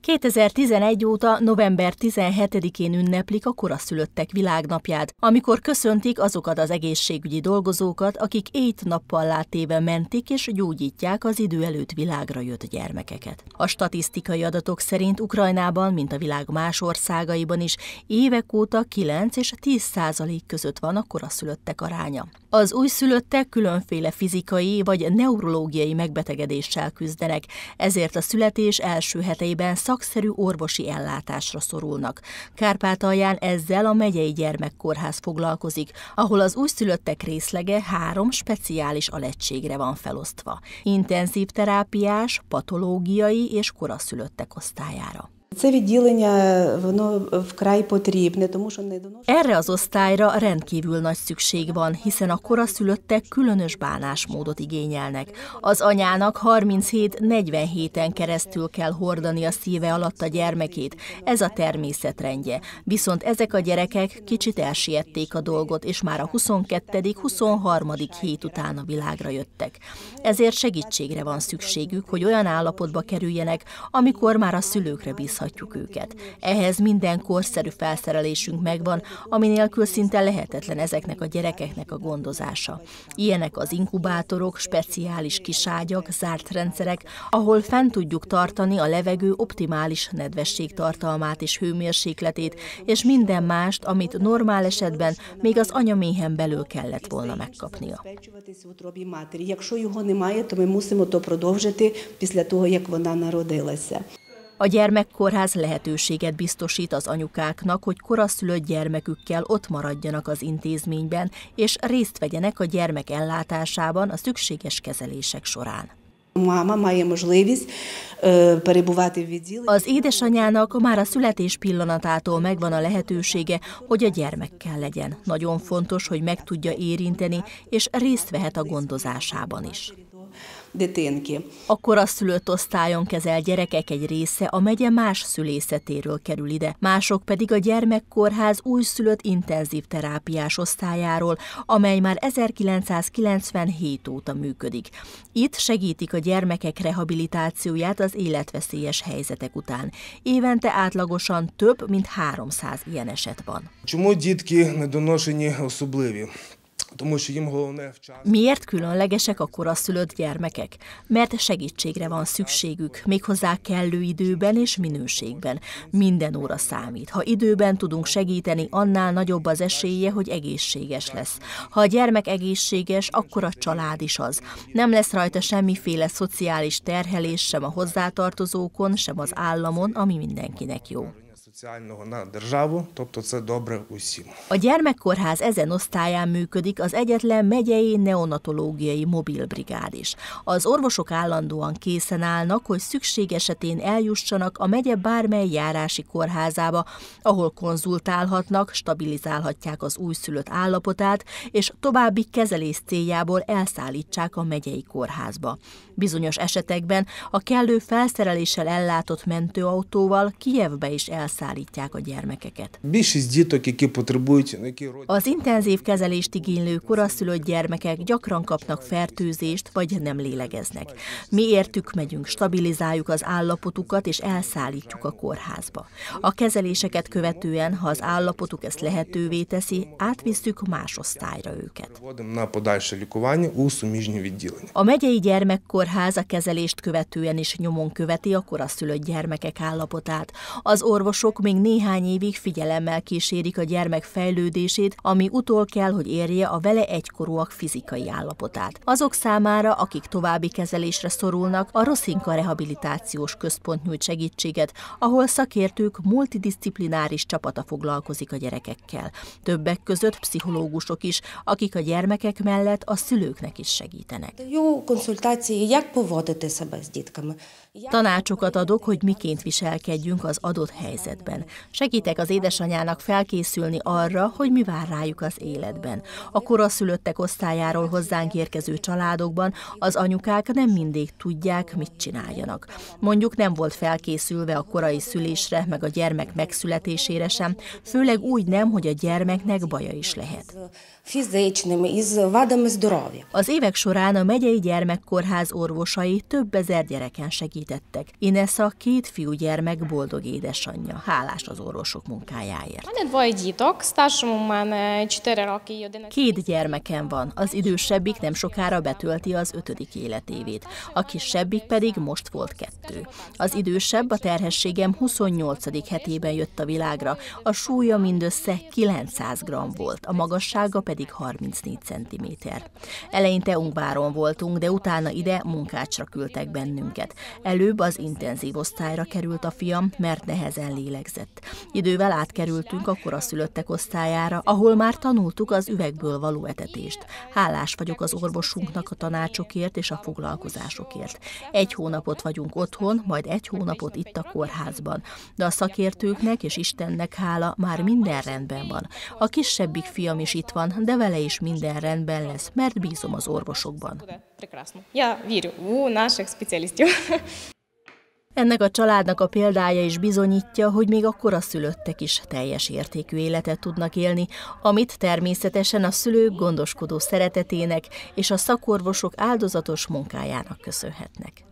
2011 óta november 17-én ünneplik a koraszülöttek világnapját, amikor köszöntik azokat az egészségügyi dolgozókat, akik éjt nappal látéve mentik és gyógyítják az idő előtt világra jött gyermekeket. A statisztikai adatok szerint Ukrajnában, mint a világ más országaiban is, évek óta 9 és 10 százalék között van a koraszülöttek aránya. Az újszülöttek különféle fizikai vagy neurológiai megbetegedéssel küzdenek, ezért a születés első heteiben szakszerű orvosi ellátásra szorulnak. Kárpátalján ezzel a megyei gyermekkórház foglalkozik, ahol az újszülöttek részlege három speciális alegységre van felosztva. Intenzív terápiás, patológiai és koraszülöttek osztályára. Erre az osztályra rendkívül nagy szükség van, hiszen a koraszülöttek különös bánásmódot igényelnek. Az anyának 37-40 héten keresztül kell hordani a szíve alatt a gyermekét. Ez a természetrendje. Viszont ezek a gyerekek kicsit elsiették a dolgot, és már a 22.-23. hét után a világra jöttek. Ezért segítségre van szükségük, hogy olyan állapotba kerüljenek, amikor már a szülőkre bízhatnak hordozhatjuk őket. Ehhez minden korszerű felszerelésünk megvan, ami nélkül szinte lehetetlen ezeknek a gyerekeknek a gondozása. Ilyenek az inkubátorok, speciális kiságyak, zárt rendszerek, ahol fent tudjuk tartani a levegő optimális nedvesség tartalmát és hőmérsékletét, és minden mást, amit normál esetben még az anyaméhen belül kellett volna megkapnia. Якщо його немає, то ми мусимо то продовжити після того, як вона народилася. A gyermekkórház lehetőséget biztosít az anyukáknak, hogy koraszülött gyermekükkel ott maradjanak az intézményben, és részt vegyenek a gyermek ellátásában a szükséges kezelések során. Az édesanyának már a születés pillanatától megvan a lehetősége, hogy a gyermekkel legyen. Nagyon fontos, hogy meg tudja érinteni, és részt vehet a gondozásában is deténki. A koraszülött osztályon kezel gyerekek egy része a megye más szülészetéről kerül ide, mások pedig a gyermekkórház újszülött intenzív terápiás osztályáról, amely már 1997 óta működik. Itt segítik a gyermekek rehabilitációját az életveszélyes helyzetek után. Évente átlagosan több mint 300 ilyen eset van. Csomó gyitki nedonoszeni особливі? Miért különlegesek a koraszülött gyermekek? Mert segítségre van szükségük, méghozzá kellő időben és minőségben. Minden óra számít. Ha időben tudunk segíteni, annál nagyobb az esélye, hogy egészséges lesz. Ha a gyermek egészséges, akkor a család is az. Nem lesz rajta semmiféle szociális terhelés sem a hozzátartozókon, sem az államon, ami mindenkinek jó. A gyermekkorház ezen osztályán működik az egyetlen megyei neonatológiai mobilbrigád is. Az orvosok állandóan készen állnak, hogy szükség esetén eljussanak a megye bármely járási kórházába, ahol konzultálhatnak, stabilizálhatják az újszülött állapotát, és további kezelés céljából elszállítsák a megyei kórházba. Bizonyos esetekben a kellő felszereléssel ellátott mentőautóval Kijevbe is elszállítják szállítják a gyermekeket. Az intenzív kezelést igénylő koraszülött gyermekek gyakran kapnak fertőzést, vagy nem lélegeznek. Mi értük megyünk, stabilizáljuk az állapotukat, és elszállítjuk a kórházba. A kezeléseket követően, ha az állapotuk ezt lehetővé teszi, átvisszük más osztályra őket. A megyei gyermekkórház a kezelést követően is nyomon követi a koraszülött gyermekek állapotát. Az orvosok Pszichológusok még néhány évig figyelemmel kísérik a gyermek fejlődését, ami utol kell, hogy érje a vele egykorúak fizikai állapotát. Azok számára, akik további kezelésre szorulnak, a Rosszinka Rehabilitációs Központ nyújt segítséget, ahol szakértők multidisciplináris csapata foglalkozik a gyerekekkel. Többek között pszichológusok is, akik a gyermekek mellett a szülőknek is segítenek. Jó konzultáció, jak povodat себе a Tanácsokat adok, hogy miként viselkedjünk az adott helyzet életben. Segítek az édesanyának felkészülni arra, hogy mi vár rájuk az életben. A koraszülöttek osztályáról hozzánk érkező családokban az anyukák nem mindig tudják, mit csináljanak. Mondjuk nem volt felkészülve a korai szülésre, meg a gyermek megszületésére sem, főleg úgy nem, hogy a gyermeknek baja is lehet. Az évek során a megyei gyermekkórház orvosai több ezer gyereken segítettek. Inessa két fiúgyermek boldog édesanyja hálás az orvosok munkájáért. Két gyermekem van, az idősebbik nem sokára betölti az ötödik életévét, a kisebbik pedig most volt kettő. Az idősebb a terhességem 28. hetében jött a világra, a súlya mindössze 900 g volt, a magassága pedig 34 cm. Eleinte Ungváron voltunk, de utána ide munkácsra küldtek bennünket. Előbb az intenzív osztályra került a fiam, mert nehezen lélek lélegzett. Idővel átkerültünk a koraszülöttek osztályára, ahol már tanultuk az üvegből való etetést. Hálás vagyok az orvosunknak a tanácsokért és a foglalkozásokért. Egy hónapot vagyunk otthon, majd egy hónapot itt a kórházban. De a szakértőknek és Istennek hála már minden rendben van. A kisebbik fiam is itt van, de vele is minden rendben lesz, mert bízom az orvosokban. Я верю в наших специалистов. Ennek a családnak a példája is bizonyítja, hogy még a koraszülöttek is teljes értékű életet tudnak élni, amit természetesen a szülők gondoskodó szeretetének és a szakorvosok áldozatos munkájának köszönhetnek.